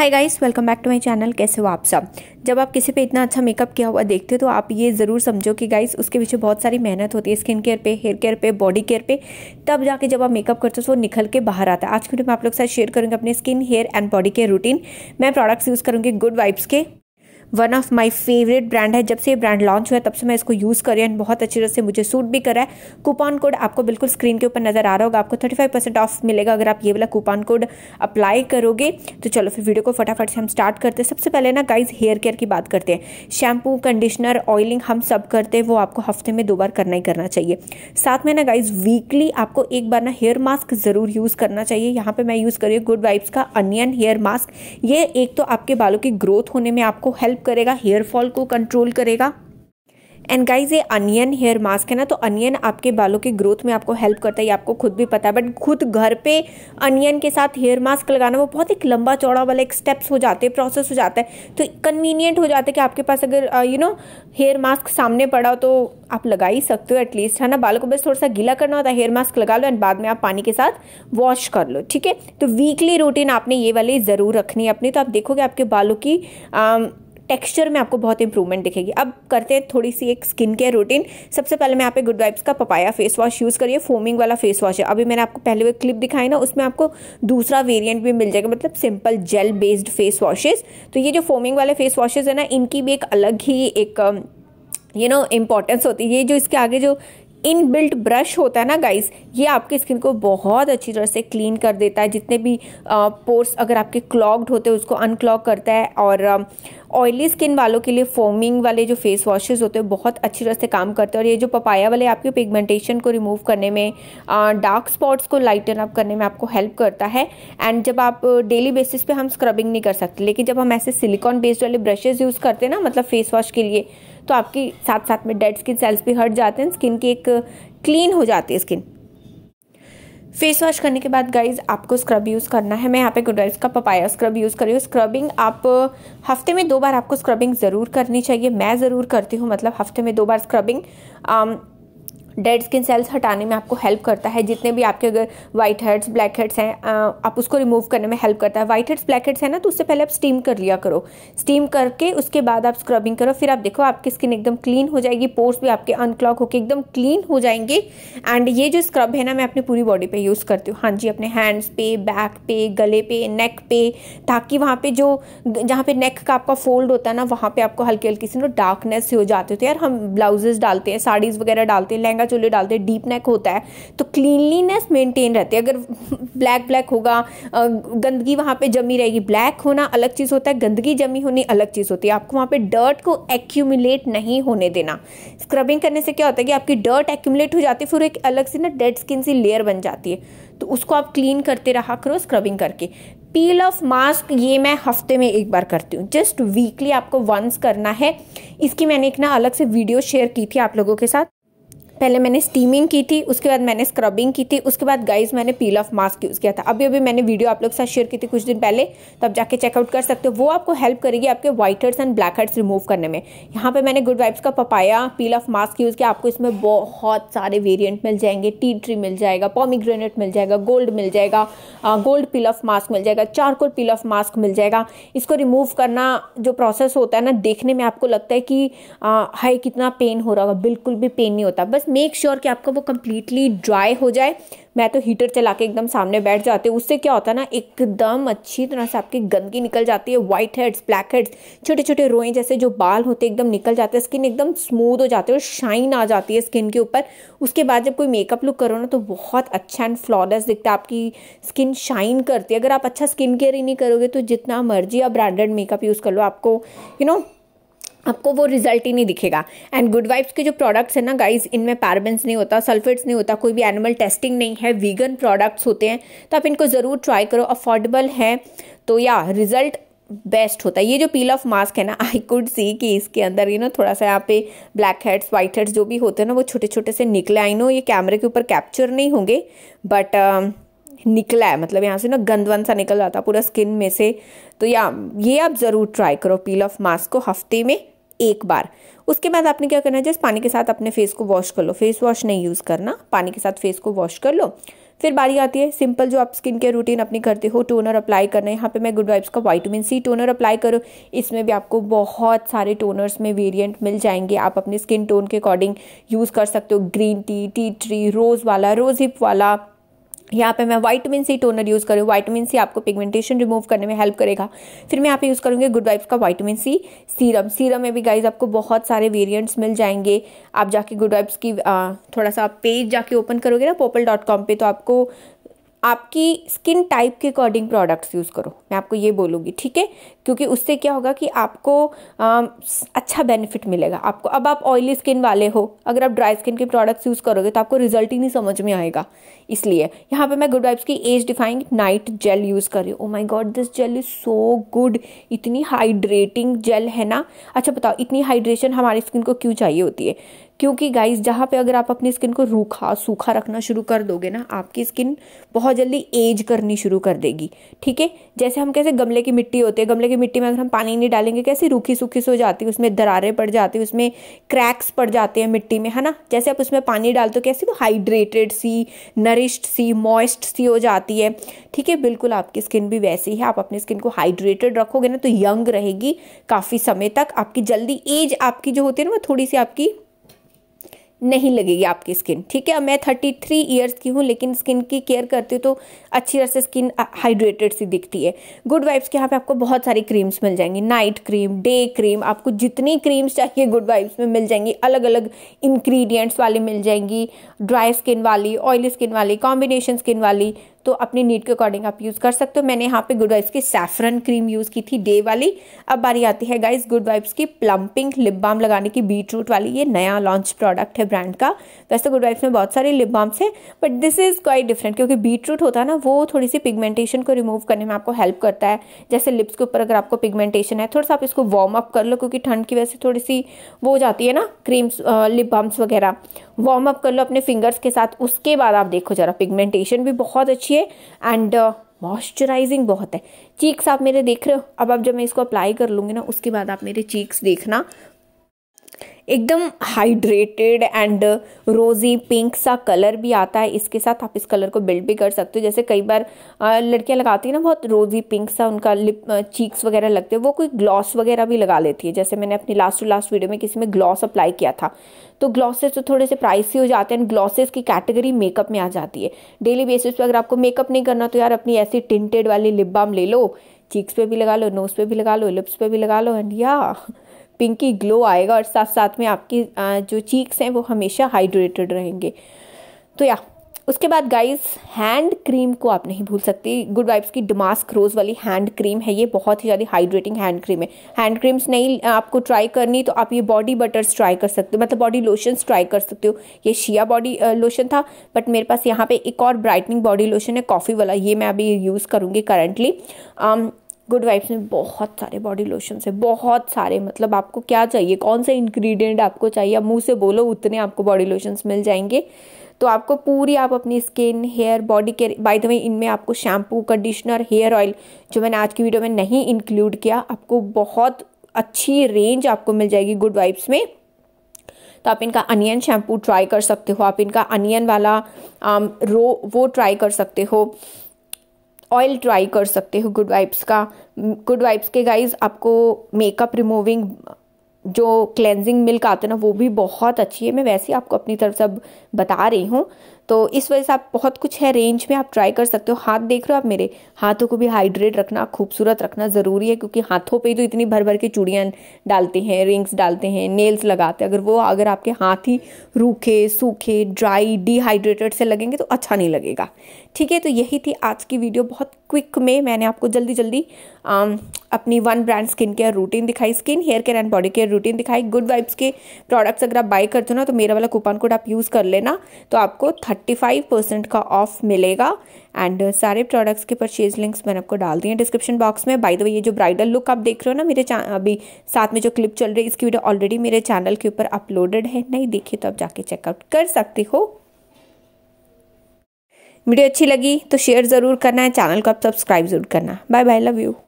hi guys welcome back to my channel कैसे हो आप सब जब आप किसी पे इतना अच्छा मेकअप किया हुआ देखते हो तो आप ये ज़रूर समझो कि गाइस उसके पीछे बहुत सारी मेहनत होती है स्किन केयर पे हेयर केयर पे बॉडी केयर पे तब जाके जब आप मेकअप करते हो तो वो निकल के बाहर आता है आज के वीडियो में आप लोग साथ शेयर करूँगी अपने skin hair and body care routine मैं प्रोडक्ट्स यूज़ करूँगी गुड वाइब्स के one of my favourite brand है जब से ये ब्रांड लॉन्च हुआ तब से मैं इसको यूज़ कर रही एंड बहुत अच्छी तरह से मुझे सूट भी करा है कूपन कोड आपको बिल्कुल स्क्रीन के ऊपर नज़र आ रहा होगा आपको थर्टी फाइव परसेंट ऑफ मिलेगा अगर आप ये वाला कूपन कोड अप्लाई करोगे तो चलो फिर वीडियो को फटाफट से हम स्टार्ट करते हैं सबसे पहले ना गाइज हेयर केयर की बात करते हैं शैम्पू कंडीशनर ऑयलिंग हम सब करते हैं वो आपको हफ्ते में दो बार करना ही करना चाहिए साथ में ना गाइज वीकली आपको एक बार ना हेयर मास्क ज़रूर यूज़ करना चाहिए यहाँ पर मैं यूज़ करी गुड वाइब्स का अनियन हेयर मास्क ये एक तो आपके बालों की ग्रोथ होने में आपको हेल्प हेल्प करेगा हेयर फॉल को कंट्रोल करेगा एंड गाइज ये अनियन हेयर मास्क है ना तो अनियन आपके बालों के ग्रोथ में आपको हेल्प करता है ये आपको खुद भी पता है बट खुद घर पे अनियन के साथ हेयर मास्क लगाना वो बहुत एक लंबा चौड़ा वाला एक स्टेप्स हो जाते हैं प्रोसेस हो जाता है तो कन्वीनियंट हो जाता है कि आपके पास अगर यू नो हेयर मास्क सामने पड़ा तो आप लगा ही सकते हो एटलीस्ट है ना बालों को बस थोड़ा सा गीला करना होता है हेयर मास्क लगा लो एंड बाद में आप पानी के साथ वॉश कर लो ठीक है तो वीकली रूटीन आपने ये वाली ज़रूर रखनी है अपनी तो आप देखोगे आपके बालों की um, टेक्सचर में आपको बहुत इंप्रूवमेंट दिखेगी अब करते हैं थोड़ी सी एक स्किन केयर रूटीन सबसे पहले मैं यहाँ पे गुड वाइब्स का पपाया फेस वॉश यूज़ करिए फोमिंग वाला फेस वॉश है अभी मैंने आपको पहले वो क्लिप दिखाई ना उसमें आपको दूसरा वेरियंट भी मिल जाएगा मतलब simple gel based face washes तो ये जो फोमिंग वाले फेस वॉशेज़ है ना इनकी भी एक अलग ही एक यू नो इम्पॉर्टेंस होती है ये जो इसके आगे जो इन बिल्ट ब्रश होता है ना गाइस ये आपकी स्किन को बहुत अच्छी तरह से क्लीन कर देता है जितने भी पोर्स अगर आपके क्लॉग्ड होते हैं उसको अनक्लॉग करता है और ऑयली स्किन वालों के लिए फोमिंग वाले जो फेस वॉशेज़ होते हैं बहुत अच्छी तरह से काम करते हैं और ये जो पपाया वाले आपके पिगमेंटेशन को रिमूव करने में डार्क स्पॉट्स को लाइटन अप करने में आपको हेल्प करता है एंड जब आप डेली बेसिस पे हम स्क्रबिंग नहीं कर सकते लेकिन जब हम ऐसे सिलिकॉन बेस्ड वाले ब्रशेज़ यूज़ करते हैं ना मतलब फेस वॉश के लिए तो आपकी साथ साथ में डेड स्किन सेल्स भी हट जाते हैं स्किन की एक क्लीन हो जाती है स्किन फेस वॉश करने के बाद गाइज आपको स्क्रब यूज़ करना है मैं यहाँ पे गुडराइज का पपाया स्क्रब यूज़ कर रही हूँ स्क्रबिंग आप हफ्ते में दो बार आपको स्क्रबिंग ज़रूर करनी चाहिए मैं ज़रूर करती हूँ मतलब हफ्ते में दो बार स्क्रबिंग डेड स्किन सेल्स हटाने में आपको हेल्प करता है जितने भी आपके अगर वाइट हेड्स ब्लैक हेड्स हैं आप उसको रिमूव करने में हेल्प करता है वाइट हेड्स ब्लैक हेड्स है ना तो उससे पहले आप स्टीम कर लिया करो स्टीम करके उसके बाद आप स्क्रबिंग करो फिर आप देखो आपकी स्किन एकदम क्लीन हो जाएगी पोर्स भी आपके अनक्लॉक होकर एकदम क्लीन हो जाएंगे एंड ये जो स्क्रब है ना मैं अपनी पूरी बॉडी पे यूज़ करती हूँ हाँ जी अपने हैंड्स पे बैक पे गले पे नेक पे ताकि वहाँ पे जो जहाँ पे नेक का आपका फोल्ड होता है ना वहाँ पे आपको हल्की हल्की सी ना डार्कनेस हो जाती होती है यार हम ब्लाउजेज डालते हैं साड़ीज़ वगैरह डालते हैं लहंगा चूल्हे डालते हैं डीप नेक होता है तो क्लीनलीनेस मेंटेन रहती है अगर ब्लैक ब्लैक होगा गंदगी वहाँ पे जमी रहेगी ब्लैक होना अलग चीज़ होता है गंदगी जमी होनी अलग चीज़ होती है आपको वहाँ पे डर्ट को एक्यूमुलेट नहीं होने देना स्क्रबिंग करने से क्या होता है कि आपकी डर्ट एक्यूमुलेट हो जाती है फिर एक अलग सी ना डेड स्किन सी लेयर बन जाती है तो उसको आप क्लीन करते रहा करो स्क्रबिंग करके पील ऑफ मास्क ये मैं हफ्ते में एक बार करती हूँ जस्ट वीकली आपको वंस करना है इसकी मैंने एक ना अलग से वीडियो शेयर की थी आप लोगों के साथ पहले मैंने स्टीमिंग की थी उसके बाद मैंने स्क्रबिंग की थी उसके बाद गाइज मैंने पील ऑफ मास्क यूज़ किया था अभी अभी मैंने वीडियो आप लोग के साथ शेयर की थी कुछ दिन पहले तो आप जाके चेकआउट कर सकते हो वो आपको हेल्प करेगी आपके whiteheads and blackheads remove करने में यहाँ पर मैंने गुड वाइब्स का papaya peel off mask use किया आपको इसमें बहुत सारे वेरियंट मिल जाएंगे टी ट्री मिल जाएगा पॉमीग्रेनेट मिल जाएगा गोल्ड मिल जाएगा गोल्ड पील ऑफ मास्क मिल जाएगा चारकोल पील ऑफ मास्क मिल जाएगा इसको रिमूव करना जो प्रोसेस होता है ना देखने में आपको लगता है कि हाई कितना पेन हो रहा होगा बिल्कुल भी पेन नहीं होता बस मेक श्योर sure कि आपका वो कम्प्लीटली ड्राई हो जाए मैं तो हीटर चला के एकदम सामने बैठ जाती हूँ उससे क्या होता है ना एकदम अच्छी तरह से आपकी गंदगी निकल जाती है वाइट हेड्स ब्लैक हेड्स छोटे छोटे रोएं जैसे जो बाल होते एकदम निकल जाते हैं स्किन एकदम स्मूथ हो जाती है और शाइन आ जाती है स्किन के ऊपर उसके बाद जब कोई मेकअप लुक करो ना तो बहुत अच्छा एंड फ्लॉलेस दिखता है आपकी स्किन शाइन करती है अगर आप अच्छा स्किन केयर ही नहीं करोगे तो जितना मर्जी आप ब्रांडेड मेकअप यूज़ कर लो आपको यू you नो know, आपको वो रिजल्ट ही नहीं दिखेगा एंड गुड वाइब्स के जो प्रोडक्ट्स हैं ना गाइज इनमें पैरबेंस नहीं होता सल्फेट्स नहीं होता कोई भी एनिमल टेस्टिंग नहीं है वीगन प्रोडक्ट्स होते हैं तो आप इनको ज़रूर ट्राई करो अफोर्डेबल है तो या रिजल्ट बेस्ट होता है ये जो पील ऑफ मास्क है ना आई कुड सी कि इसके अंदर यू नो थोड़ा सा यहाँ पे ब्लैक हेड्स वाइट हेड्स जो भी होते हैं ना वो छोटे छोटे से निकले आई नो ये कैमरे के ऊपर कैप्चर नहीं होंगे बट um, निकला है मतलब यहाँ से ना गंदवन सा निकल जाता है पूरा स्किन में से तो या ये आप ज़रूर ट्राई करो पील ऑफ मास्क को हफ्ते में एक बार उसके बाद आपने क्या करना है जस्ट पानी के साथ अपने फेस को वॉश कर लो फेस वॉश नहीं यूज़ करना पानी के साथ फेस को वॉश कर लो फिर बारी आती है सिंपल जो आप स्किन केयर रूटीन अपनी करते हो टोनर अप्लाई करना है यहाँ पे मैं गुड वाइब्स का वाइटमिन सी टोनर अप्लाई करो इसमें भी आपको बहुत सारे टोनर्स में वेरिएंट मिल जाएंगे आप अपने स्किन टोन के अकॉर्डिंग यूज़ कर सकते हो green tea tea tree rose वाला रोज़ हिप वाला यहाँ पे मैं वाइटमिन सी टोनर यूज़ करूँ वाइटमिन सी आपको पिगमेंटेशन रिमूव करने में हेल्प करेगा फिर मैं यहाँ पे यूज़ करूँगी गुड वाइब्स का वाइटमिन सी सीरम सीरम में भी गाइज आपको बहुत सारे वेरिएंट्स मिल जाएंगे आप जाके गुड वाइफ्स की आ, थोड़ा सा पेज जाके ओपन करोगे ना पोपल डॉट कॉम पर तो आपको आपकी स्किन टाइप के अकॉर्डिंग प्रोडक्ट्स यूज़ करो मैं आपको ये बोलूँगी ठीक है क्योंकि उससे क्या होगा कि आपको आ, अच्छा बेनिफिट मिलेगा आपको अब आप ऑयली स्किन वाले हो अगर आप ड्राई स्किन के प्रोडक्ट्स यूज़ करोगे तो आपको रिजल्ट ही नहीं समझ में आएगा इसलिए यहाँ पे मैं गुड वाइब्स की age defying night gel use कर रही हूँ oh my God this gel is so good इतनी हाइड्रेटिंग जेल है ना अच्छा बताओ इतनी हाइड्रेशन हमारी स्किन को क्यों चाहिए होती है क्योंकि गाइस जहाँ पे अगर आप अपनी स्किन को रूखा सूखा रखना शुरू कर दोगे ना आपकी स्किन बहुत जल्दी एज करनी शुरू कर देगी ठीक है जैसे हम कैसे गमले की मिट्टी होती है गमले की मिट्टी में अगर हम पानी नहीं डालेंगे कैसी रूखी सूखी सो जाती है उसमें दरारें पड़ जाती है उसमें क्रैक्स पड़ जाते हैं मिट्टी में है ना जैसे आप उसमें पानी डालते हो कैसे वो हाइड्रेटेड सी नरिश्ड सी मॉइस्ट सी हो जाती है ठीक है बिल्कुल आपकी स्किन भी वैसी है आप अपनी स्किन को हाइड्रेटेड रखोगे ना तो यंग रहेगी काफ़ी समय तक आपकी जल्दी एज आपकी जो होती है ना वो थोड़ी सी आपकी नहीं लगेगी आपकी स्किन ठीक है मैं थर्टी थ्री ईयर्स की हूँ लेकिन स्किन की केयर करती हूँ तो अच्छी तरह से स्किन हाइड्रेटेड सी दिखती है गुड वाइब्स के यहाँ पे आपको बहुत सारी क्रीम्स मिल जाएंगी नाइट क्रीम डे क्रीम आपको जितनी क्रीम्स चाहिए गुड वाइब्स में मिल जाएंगी अलग अलग इंग्रीडियंट्स वाली मिल जाएंगी ड्राई स्किन वाली ऑयली स्किन वाली कॉम्बिनेशन स्किन वाली तो अपनी नीड के अकॉर्डिंग आप यूज़ कर सकते हो मैंने यहाँ पे गुड वाइब्स की सैफरन क्रीम यूज़ की थी डे वाली अब बारी आती है गाइज गुड वाइब्स की प्लम्पिंग लिप बाम लगाने की बीट रूट वाली ये नया लॉन्च प्रोडक्ट है ब्रांड का वैसे गुड तो वाइब्स में बहुत सारे लिप बाम्स हैं but this is quite different क्योंकि बीट रूट होता है ना वो थोड़ी सी पिगमेंटेशन को रिमूव करने में आपको हेल्प करता है जैसे लिप्स के ऊपर अगर आपको पिगमेंटेशन है थोड़ा सा आप इसको वार्म अप कर लो क्योंकि ठंड की वजह से थोड़ी सी वो हो जाती है ना क्रीम्स लिप बाम्स वगैरह वार्म अप कर लो अपने फिंगर्स के साथ उसके बाद आप देखो ज़रा पिगमेंटेशन भी बहुत अच्छी अच्छी है एंड मॉइस्चराइजिंग बहुत है चीक्स आप मेरे देख रहे हो अब आप जब मैं इसको अप्लाई कर लूँगी ना उसके बाद आप मेरे चीक्स देखना एकदम हाइड्रेटेड एंड रोज़ी पिंक सा कलर भी आता है इसके साथ आप इस कलर को बिल्ड भी कर सकते हो जैसे कई बार लड़कियां लगाती हैं ना बहुत रोज़ी पिंक सा उनका लिप चीक्स वगैरह लगते हैं वो कोई ग्लॉस वगैरह भी लगा लेती है जैसे मैंने अपनी लास्ट टू लास्ट वीडियो में किसी में ग्लॉस अप्लाई किया था तो ग्लॉसेस तो थोड़े से प्राइसी हो जाते हैं ग्लॉसेस की कैटेगरी मेकअप में आ जाती है डेली बेसिस पर अगर आपको मेकअप नहीं करना तो यार अपनी ऐसी टिंटेड वाली लिप बाम ले लो चीक्स पे भी लगा लो नोज़ पे भी लगा लो लिप्स पे भी लगा लो एंड या पिंकी ग्लो आएगा और साथ साथ में आपकी जो चीक्स हैं वो हमेशा हाइड्रेटेड रहेंगे तो या उसके बाद गाइस हैंड क्रीम को आप नहीं भूल सकती गुड वाइब्स की डमास्क रोज़ वाली हैंड क्रीम है ये बहुत ही ज़्यादा हाइड्रेटिंग हैंड क्रीम है हैंड क्रीम्स नहीं आपको ट्राई करनी तो आप ये बॉडी बटर्स ट्राई कर सकते हो मतलब बॉडी लोशंस ट्राई कर सकते हो ये शिया बॉडी लोशन था बट मेरे पास यहाँ पे एक और ब्राइटनिंग बॉडी लोशन है कॉफ़ी वाला ये मैं अभी यूज़ करूँगी करंटली गुड वाइफ्स में बहुत सारे बॉडी लोशन है बहुत सारे मतलब आपको क्या चाहिए कौन से इंग्रेडिएंट आपको चाहिए आप मुँह से बोलो उतने आपको बॉडी लोशंस मिल जाएंगे तो आपको पूरी आप अपनी skin hair body care by the way इनमें आपको शैम्पू कंडीशनर हेयर ऑयल जो मैंने आज की वीडियो में नहीं इंक्लूड किया आपको बहुत अच्छी रेंज आपको मिल जाएगी गुड वाइब्स में तो आप इनका अनियन शैम्पू ट्राई कर सकते हो आप इनका अनियन वाला आम, um, रो वो ट्राई कर सकते हो ऑयल ट्राई कर सकते हो गुड वाइब्स का गुड वाइब्स के गाइज आपको मेकअप रिमूविंग जो क्लेंजिंग मिल्क आते है ना वो भी बहुत अच्छी है मैं वैसे ही आपको अपनी तरफ से अब बता रही हूँ तो इस वजह से आप बहुत कुछ है रेंज में आप ट्राई कर सकते हो हाथ देख रहे हो आप मेरे हाथों को भी हाइड्रेट रखना खूबसूरत रखना ज़रूरी है क्योंकि हाथों पे तो इतनी भर भर के चूड़ियाँ डालते हैं रिंग्स डालते हैं नेल्स लगाते हैं अगर वो अगर आपके हाथ ही रूखे सूखे ड्राई डिहाइड्रेटेड से लगेंगे तो अच्छा नहीं लगेगा ठीक है तो यही थी आज की वीडियो बहुत क्विक में मैंने आपको जल्दी जल्दी आ, अपनी one brand skin care routine दिखाई skin hair care and body care routine दिखाई गुड वाइब्स के प्रोडक्ट्स अगर आप बाय करते हो ना तो मेरा वाला कूपन कोड आप यूज़ कर लेना तो आपको थर्टी थर्टी फाइव परसेंट का ऑफ मिलेगा एंड uh, सारे प्रोडक्ट्स के परचेज लिंक्स मैंने आपको डाल दिए हैं डिस्क्रिप्शन बॉक्स में बाय द वे ये जो ब्राइडल लुक आप देख रहे हो ना मेरे अभी साथ में जो क्लिप चल रही है इसकी वीडियो ऑलरेडी मेरे चैनल के ऊपर अपलोडेड है नहीं देखिए तो आप जाके चेकआउट कर सकते हो वीडियो अच्छी लगी तो शेयर ज़रूर करना है चैनल को आप सब्सक्राइब ज़रूर करना बाय बाय लव यू